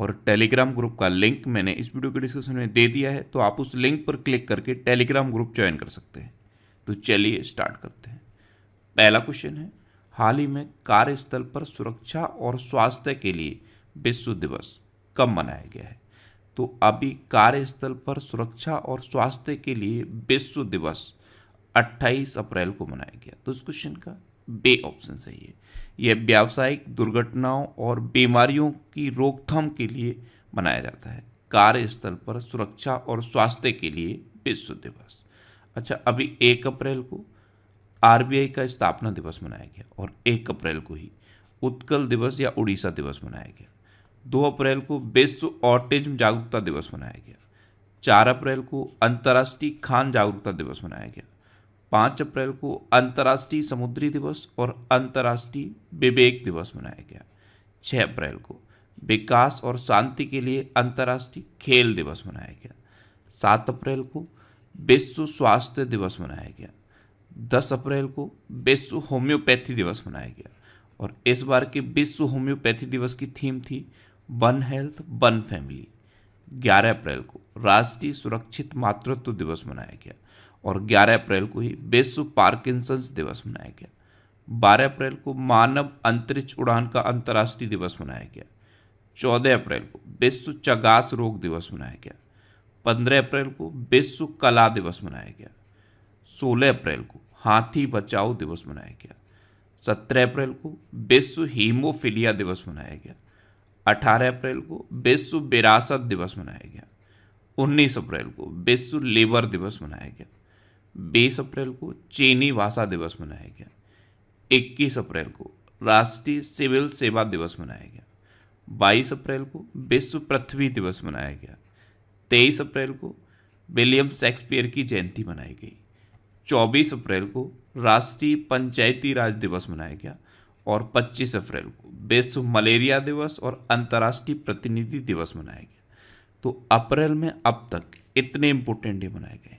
और Telegram group का link मैंने इस वीडियो के डिस्क्रिप्शन में दे दिया है तो आप उस लिंक पर क्लिक करके टेलीग्राम ग्रुप ज्वाइन कर सकते हैं तो चलिए स्टार्ट करते हैं पहला क्वेश्चन है हाल ही में कार्यस्थल पर सुरक्षा और स्वास्थ्य के लिए विश्व दिवस कब मनाया गया है तो अभी कार्यस्थल पर सुरक्षा और स्वास्थ्य के लिए विश्व दिवस 28 अप्रैल को मनाया गया तो इस क्वेश्चन का बे ऑप्शन सही है यह व्यावसायिक दुर्घटनाओं और बीमारियों की रोकथाम के लिए मनाया जाता है कार्यस्थल पर सुरक्षा और स्वास्थ्य के लिए विश्व दिवस अच्छा अभी एक अप्रैल को आरबीआई का स्थापना दिवस मनाया गया और एक अप्रैल को ही उत्कल दिवस या उड़ीसा दिवस मनाया गया दो अप्रैल को विश्व ऑटिज्म जागरूकता दिवस मनाया गया चार अप्रैल को अंतर्राष्ट्रीय खान जागरूकता दिवस मनाया गया पाँच अप्रैल को अंतर्राष्ट्रीय समुद्री दिवस और अंतर्राष्ट्रीय विवेक दिवस मनाया गया छः अप्रैल को विकास और शांति के लिए अंतर्राष्ट्रीय खेल दिवस मनाया गया सात अप्रैल को विश्व स्वास्थ्य दिवस मनाया गया दस अप्रैल को विश्व होम्योपैथी दिवस मनाया गया और इस बार के विश्व होम्योपैथी दिवस की थीम थी वन हेल्थ वन फैमिली ग्यारह अप्रैल को राष्ट्रीय सुरक्षित मातृत्व दिवस मनाया गया और 11 अप्रैल को ही विश्व पार्किंसंस दिवस मनाया गया 12 अप्रैल को मानव अंतरिक्ष उड़ान का अंतर्राष्ट्रीय दिवस मनाया गया 14 अप्रैल को विश्व चगास रोग दिवस मनाया गया 15 अप्रैल को विश्व कला दिवस मनाया गया 16 अप्रैल को हाथी बचाओ दिवस मनाया गया 17 अप्रैल को विश्व हीमोफीलिया दिवस मनाया गया 18 अप्रैल को विश्व विरासत दिवस मनाया गया 19 अप्रैल को विश्व लेबर दिवस मनाया गया बीस अप्रैल को चीनी भाषा दिवस मनाया गया इक्कीस अप्रैल को राष्ट्रीय सिविल सेवा दिवस मनाया गया बाईस अप्रैल को विश्व पृथ्वी दिवस मनाया गया तेईस अप्रैल को विलियम शेक्सपियर की जयंती मनाई गई चौबीस अप्रैल को राष्ट्रीय पंचायती राज दिवस मनाया गया और 25 अप्रैल को विश्व मलेरिया दिवस और अंतर्राष्ट्रीय प्रतिनिधि दिवस मनाया गया तो अप्रैल में अब तक इतने इम्पोर्टेंट डे मनाए गए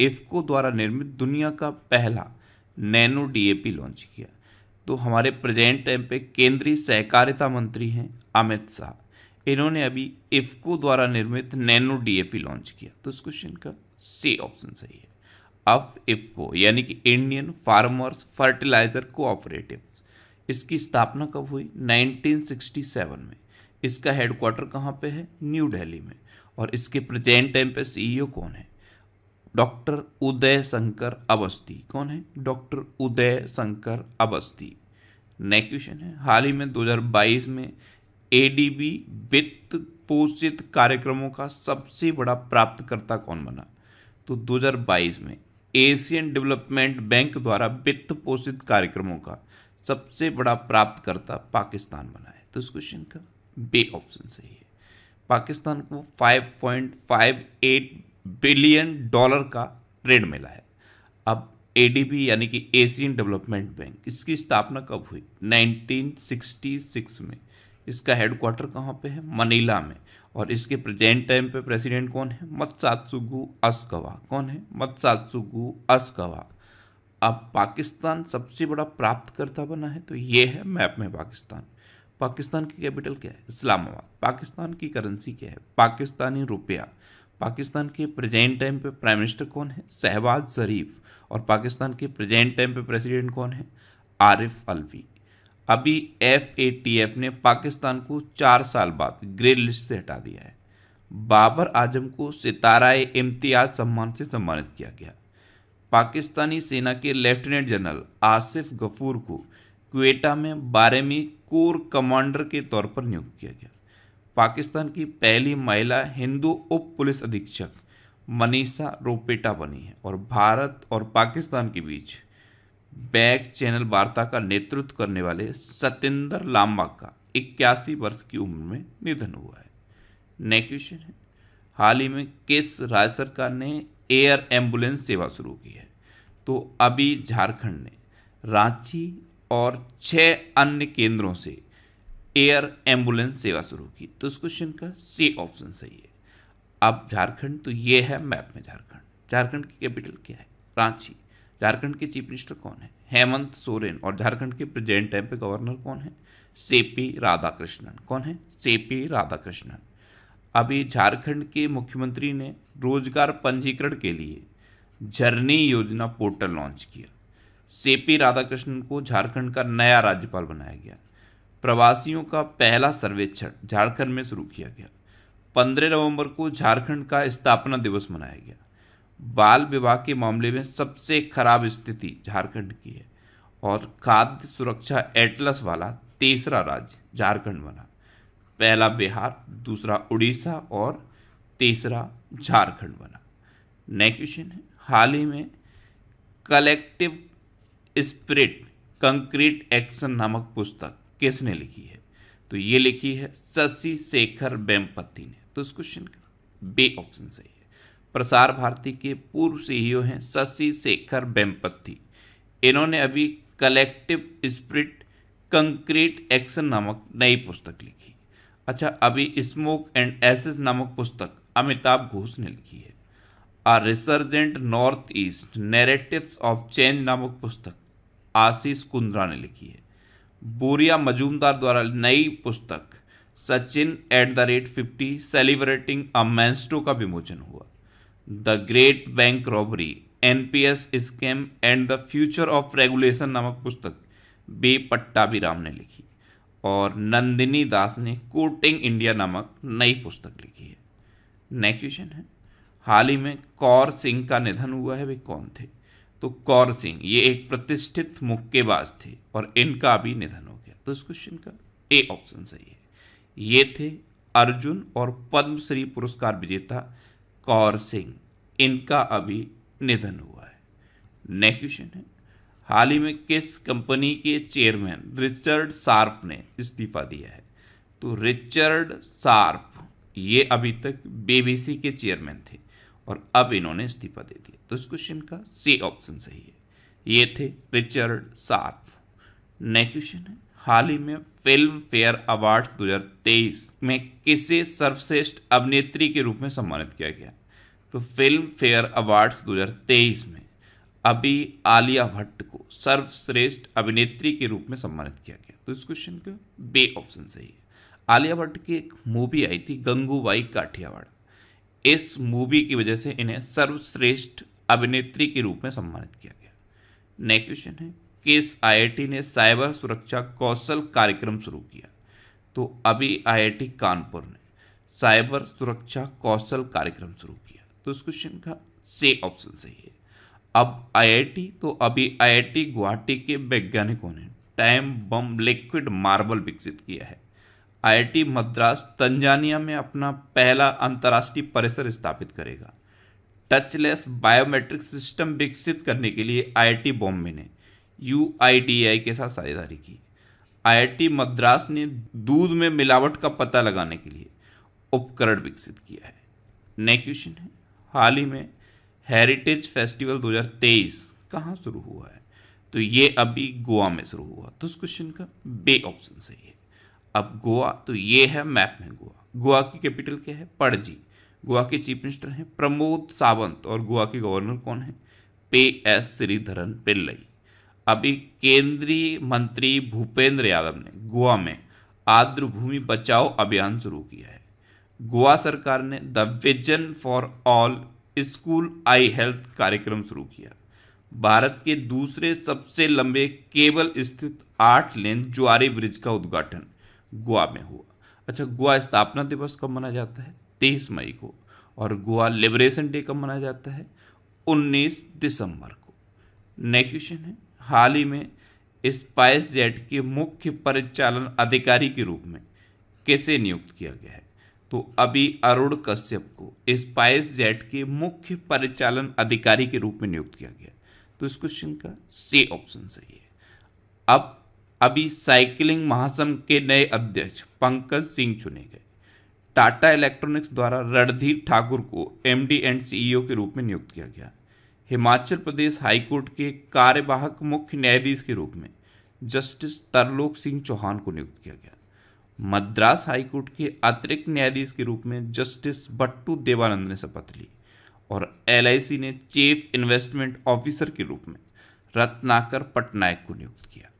इफ्को द्वारा निर्मित दुनिया का पहला नैनो डीएपी लॉन्च किया तो हमारे प्रेजेंट टाइम पे केंद्रीय सहकारिता मंत्री हैं अमित शाह इन्होंने अभी इफको द्वारा निर्मित नैनो डीएपी लॉन्च किया तो इस क्वेश्चन का सी ऑप्शन सही है अब इफ्को यानी कि इंडियन फार्मर्स फर्टिलाइजर कोऑपरेटिव इसकी स्थापना कब हुई 1967 में इसका हेडक्वार्टर कहाँ पे है न्यू दिल्ली में और इसके प्रेजेंट टाइम पे सीईओ e कौन है डॉक्टर उदय शंकर अवस्थी कौन है doctor Uday Shankar Awasthi next question है हाल ही में 2022 में एडीबी वित्त पोषित कार्यक्रमों का सबसे बड़ा प्राप्तकर्ता कौन बना तो 2022 में एशियन डेवलपमेंट बैंक द्वारा वित्त पोषित कार्यक्रमों का सबसे बड़ा प्राप्तकर्ता पाकिस्तान बना है तो इस क्वेश्चन का बे ऑप्शन सही है पाकिस्तान को 5.58 बिलियन डॉलर का ट्रेड मिला है अब एडीबी यानी कि एशियन डेवलपमेंट बैंक इसकी स्थापना कब हुई 1966 में इसका हेडक्वार्टर कहाँ पे है मनीला में और इसके प्रेजेंट टाइम पे प्रेसिडेंट कौन है सातसुगु अस्कवा कौन है सातसुगु अस्कवा अब पाकिस्तान सबसे बड़ा प्राप्तकर्ता बना है तो ये है मैप में पाकिस्तान पाकिस्तान की कैपिटल क्या है इस्लामाबाद पाकिस्तान की करेंसी क्या है पाकिस्तानी रुपया पाकिस्तान के प्रेजेंट टाइम पे प्राइम मिनिस्टर कौन है शहबाज शरीफ और पाकिस्तान के प्रेजेंट टाइम पे प्रेसिडेंट कौन है आरिफ अलवी अभी एफ ए टी एफ ने पाकिस्तान को चार साल बाद ग्रे लिस्ट से हटा दिया है बाबर आजम को सितारा इम्तियाज सम्मान से सम्मानित किया गया पाकिस्तानी सेना के लेफ्टिनेंट जनरल आसिफ गफूर को क्वेटा में बारहवीं कोर कमांडर के तौर पर नियुक्त किया गया पाकिस्तान की पहली महिला हिंदू उप पुलिस अधीक्षक मनीषा रोपेटा बनी है और भारत और पाकिस्तान के बीच बैक चैनल वार्ता का नेतृत्व करने वाले सतेंद्र लांबा का इक्यासी वर्ष की उम्र में निधन हुआ है नेक्स्ट क्वेश्चन है हाल ही में किस राज्य सरकार ने एयर एम्बुलेंस सेवा शुरू की है तो अभी झारखंड ने रांची और छः अन्य केंद्रों से एयर एम्बुलेंस सेवा शुरू की तो इस क्वेश्चन का सी ऑप्शन सही है अब झारखंड तो ये है मैप में झारखंड झारखंड की कैपिटल क्या है रांची झारखंड के चीफ मिनिस्टर कौन है हेमंत सोरेन और झारखंड के प्रेजेंट टाइम पे गवर्नर कौन है पी राधाकृष्णन कौन है सेपी राधाकृष्णन अभी झारखंड के मुख्यमंत्री ने रोजगार पंजीकरण के लिए झरनी योजना पोर्टल लॉन्च किया सेपी राधाकृष्णन को झारखंड का नया राज्यपाल बनाया गया प्रवासियों का पहला सर्वेक्षण झारखंड में शुरू किया गया पंद्रह नवंबर को झारखंड का स्थापना दिवस मनाया गया बाल विवाह के मामले में सबसे खराब स्थिति झारखंड की है और खाद्य सुरक्षा एटलस वाला तीसरा राज्य झारखंड बना पहला बिहार दूसरा उड़ीसा और तीसरा झारखंड बना नेक्स्ट क्वेश्चन है हाल ही में कलेक्टिव स्प्रिट कंक्रीट एक्शन नामक पुस्तक किसने लिखी है तो ये लिखी है शशि शेखर बेमपति ने तो इस क्वेश्चन का बे ऑप्शन सही है प्रसार भारती के पूर्व सीईओ e हैं शशि शेखर बेमपति इन्होंने अभी कलेक्टिव स्प्रिट कंक्रीट एक्शन नामक नई पुस्तक लिखी अच्छा अभी स्मोक एंड एसेस नामक पुस्तक अमिताभ घोष ने लिखी है a resurgent North East narratives of change नामक पुस्तक आशीष कुंद्रा ने लिखी है बोरिया मजूमदार द्वारा नई पुस्तक Sachin at the rate fifty celebrating a maestro का विमोचन हुआ the great bank robbery N P S scam and the future of regulation नामक पुस्तक बे पट्टा भी राम ने लिखी और नंदिनी दास ने कोटिंग इंडिया नामक नई पुस्तक लिखी है नेक्स्ट क्वेश्चन है हाल ही में कौर सिंह का निधन हुआ है वे कौन थे तो कौर सिंह ये एक प्रतिष्ठित मुक्केबाज थे और इनका भी निधन हो गया तो इस क्वेश्चन का ए ऑप्शन सही है ये थे अर्जुन और पद्मश्री पुरस्कार विजेता कौर सिंह इनका अभी निधन हुआ है नेक्स्ट क्वेश्चन है हाल ही में किस कंपनी के चेयरमैन रिचर्ड सार्प ने इस्तीफा दिया है तो रिचर्ड सार्प ये अभी तक बीबीसी के चेयरमैन थे और अब इन्होंने इस्तीफा दे दिया तो इस क्वेश्चन का सी ऑप्शन सही है ये थे रिचर्ड सार्फ नेक्स्ट क्वेश्चन है हाल ही में फिल्म फेयर अवार्ड्स 2023 में किसे सर्वश्रेष्ठ अभिनेत्री के रूप में सम्मानित किया गया तो फिल्म फेयर अवार्ड्स 2023 में अभी आलिया भट्ट को सर्वश्रेष्ठ अभिनेत्री के रूप में सम्मानित किया गया तो इस क्वेश्चन का बे ऑप्शन सही है आलिया भट्ट की एक मूवी आई थी गंगूबाई काठियावाड़ इस मूवी की वजह से इन्हें सर्वश्रेष्ठ अभिनेत्री के रूप में सम्मानित किया गया नेक्स्ट क्वेश्चन है किस आईआईटी ने साइबर सुरक्षा कौशल कार्यक्रम शुरू किया तो अभी आईआईटी कानपुर ने साइबर सुरक्षा कौशल कार्यक्रम शुरू किया तो इस क्वेश्चन का से ऑप्शन सही है अब आईआईटी तो अभी आईआईटी गुवाहाटी के वैज्ञानिकों ने टाइम बम लिक्विड मार्बल विकसित किया है आईआईटी मद्रास तंजानिया में अपना पहला अंतर्राष्ट्रीय परिसर स्थापित करेगा टचलेस बायोमेट्रिक सिस्टम विकसित करने के लिए आईआईटी बॉम्बे ने यू के साथ साझेदारी की आईआईटी मद्रास ने दूध में मिलावट का पता लगाने के लिए उपकरण विकसित किया है नेक्स्ट क्वेश्चन है हाल ही में हेरिटेज फेस्टिवल 2023 कहाँ शुरू हुआ है तो ये अभी गोवा में शुरू हुआ तो उस क्वेश्चन का बे ऑप्शन सही है अब गोवा तो ये है मैप में गोवा गोवा की कैपिटल क्या है पणजी गोवा के चीफ मिनिस्टर हैं प्रमोद सावंत और गोवा के गवर्नर कौन है पे एस श्रीधरन पिल्लई अभी केंद्रीय मंत्री भूपेंद्र यादव ने गोवा में आर्द्र भूमि बचाओ अभियान शुरू किया है गोवा सरकार ने the vision for all school eye health कार्यक्रम शुरू किया भारत के दूसरे सबसे लंबे केबल स्थित आठ लेन ज्वारी ब्रिज का उद्घाटन गोवा में हुआ अच्छा गोवा स्थापना दिवस कब मनाया जाता है तेईस मई को और गोवा लिबरेशन डे कब मनाया जाता है उन्नीस दिसंबर को नेक्स्ट क्वेश्चन है हाल ही में स्पाइस जेट के मुख्य परिचालन अधिकारी के रूप में कैसे नियुक्त किया गया है तो अभी अरुण कश्यप को स्पाइस जेट के मुख्य परिचालन अधिकारी के रूप में नियुक्त किया गया तो इस क्वेश्चन का सी ऑप्शन सही है अब अभी साइकिलिंग महासंघ के नए अध्यक्ष पंकज सिंह चुने गए टाटा इलेक्ट्रॉनिक्स द्वारा रणधीर ठाकुर को एमडी एंड सीईओ के रूप में नियुक्त किया गया हिमाचल प्रदेश हाईकोर्ट के कार्यवाहक मुख्य न्यायाधीश के रूप में जस्टिस तरलोक सिंह चौहान को नियुक्त किया गया मद्रास हाईकोर्ट के अतिरिक्त न्यायाधीश के रूप में जस्टिस बट्टू देवानंद ने शपथ ली और एल ने चीफ इन्वेस्टमेंट ऑफिसर के रूप में रत्नाकर पटनायक को नियुक्त किया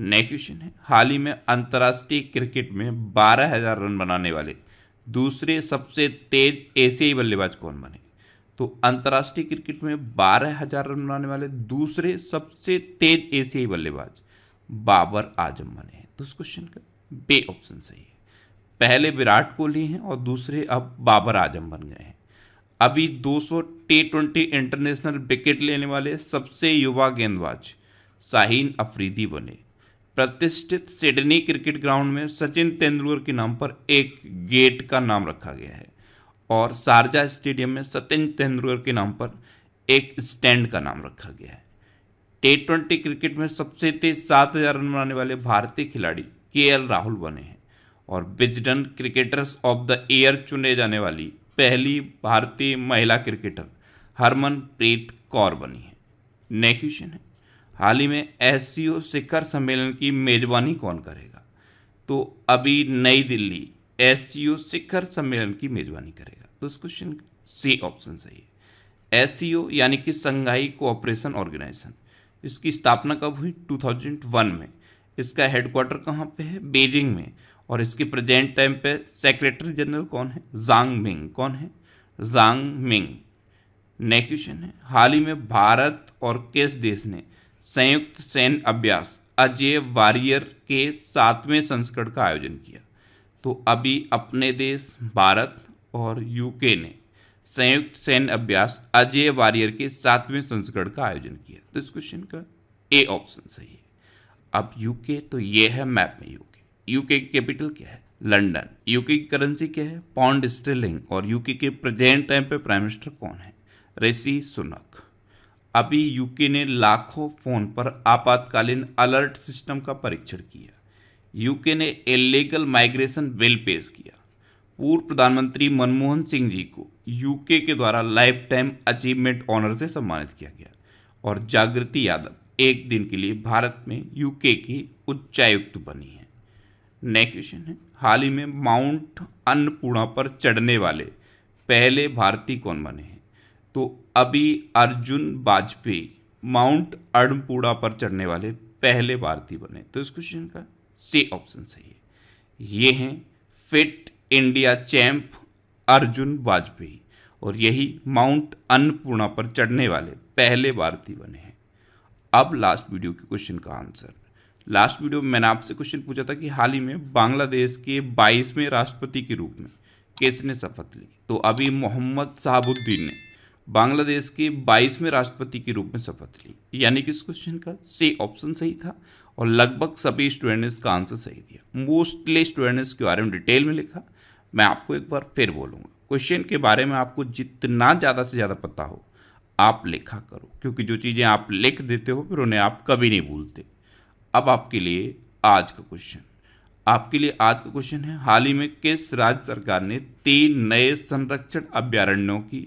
नए क्वेश्चन है हाल ही में अंतर्राष्ट्रीय क्रिकेट में बारह हजार रन बनाने वाले दूसरे सबसे तेज एशियाई बल्लेबाज कौन बने तो अंतर्राष्ट्रीय क्रिकेट में बारह हजार रन बनाने वाले दूसरे सबसे तेज एशियाई बल्लेबाज बाबर आजम बने हैं तो इस क्वेश्चन का बे ऑप्शन सही है पहले विराट कोहली हैं और दूसरे अब बाबर आजम बन गए हैं अभी 200 टी ट्वेंटी इंटरनेशनल विकेट लेने वाले सबसे युवा गेंदबाज शाहीन अफरीदी बने प्रतिष्ठित सिडनी क्रिकेट ग्राउंड में सचिन तेंदुलकर के नाम पर एक गेट का नाम रखा गया है और शारजा स्टेडियम में सचिन तेंदुलकर के नाम पर एक स्टैंड का नाम रखा गया है टी ट्वेंटी क्रिकेट में सबसे तेज सात हजार रन बनाने वाले भारतीय खिलाड़ी के एल राहुल बने हैं और Wisden cricketers of the year चुने जाने वाली पहली भारतीय महिला क्रिकेटर हरमनप्रीत कौर बनी है नेक्स्ट क्वेश्चन है हाल ही में एस शिखर सम्मेलन की मेज़बानी कौन करेगा तो अभी नई दिल्ली एस शिखर सम्मेलन की मेज़बानी करेगा तो इस क्वेश्चन सी ऑप्शन सही है एस यानी कि संघाई कोऑपरेशन ऑर्गेनाइजेशन इसकी स्थापना कब हुई 2001 में इसका हेडक्वार्टर कहाँ पे है बीजिंग में और इसके प्रेजेंट टाइम पे सेक्रेटरी जनरल कौन है जांग मिंग कौन है जांग मिंग नेक्स्ट क्वेश्चन है हाल ही में भारत और किस देश ने संयुक्त सैन्य अभ्यास अजय वारियर के सातवें संस्करण का आयोजन किया तो अभी अपने देश भारत और यूके ने संयुक्त सैन्य अभ्यास अजय वारियर के सातवें संस्करण का आयोजन किया तो इस क्वेश्चन का ए ऑप्शन सही है अब यूके तो ये है मैप में यूके यूके की कैपिटल क्या है लंदन यूके की करेंसी क्या है पॉन्ड स्टेलिंग और यूके के प्रेजेंट टाइम पे प्राइम मिनिस्टर कौन है रेसी सुनक अभी यूके ने लाखों फ़ोन पर आपातकालीन अलर्ट सिस्टम का परीक्षण किया यूके ने इलीगल माइग्रेशन बिल पेश किया पूर्व प्रधानमंत्री मनमोहन सिंह जी को यूके के द्वारा लाइफ टाइम अचीवमेंट ऑनर से सम्मानित किया गया और जागृति यादव एक दिन के लिए भारत में यूके की उच्चायुक्त बनी है नेक्स्ट क्वेश्चन है हाल ही में माउंट अन्नपूर्णा पर चढ़ने वाले पहले भारतीय कौन बने हैं तो अभी अर्जुन वाजपेयी माउंट अर्णपुड़ा पर चढ़ने वाले पहले भारतीय बने तो इस क्वेश्चन का सी ऑप्शन सही है ये हैं fit India champ Arjun Vajpayee और यही माउंट अन्नपूर्णा पर चढ़ने वाले पहले भारतीय बने हैं अब लास्ट वीडियो के क्वेश्चन का आंसर लास्ट वीडियो में मैंने आपसे क्वेश्चन पूछा था कि हाल ही में बांग्लादेश के बाईसवें राष्ट्रपति के रूप में किसने शपथ ली तो अभी मोहम्मद साहबुद्दीन ने बांग्लादेश के 22वें राष्ट्रपति के रूप में शपथ ली यानी कि इस क्वेश्चन का से ऑप्शन सही था और लगभग सभी स्टूडेंट ने इसका आंसर सही दिया मोस्टली स्टूडेंट्स के बारे में डिटेल में लिखा मैं आपको एक बार फिर बोलूँगा क्वेश्चन के बारे में आपको जितना ज़्यादा से ज़्यादा पता हो आप लिखा करो क्योंकि जो चीज़ें आप लिख देते हो फिर उन्हें आप कभी नहीं भूलते अब आपके लिए आज का क्वेश्चन आपके लिए आज का क्वेश्चन है हाल ही में किस राज्य सरकार ने तीन नए संरक्षण अभ्यारण्यों की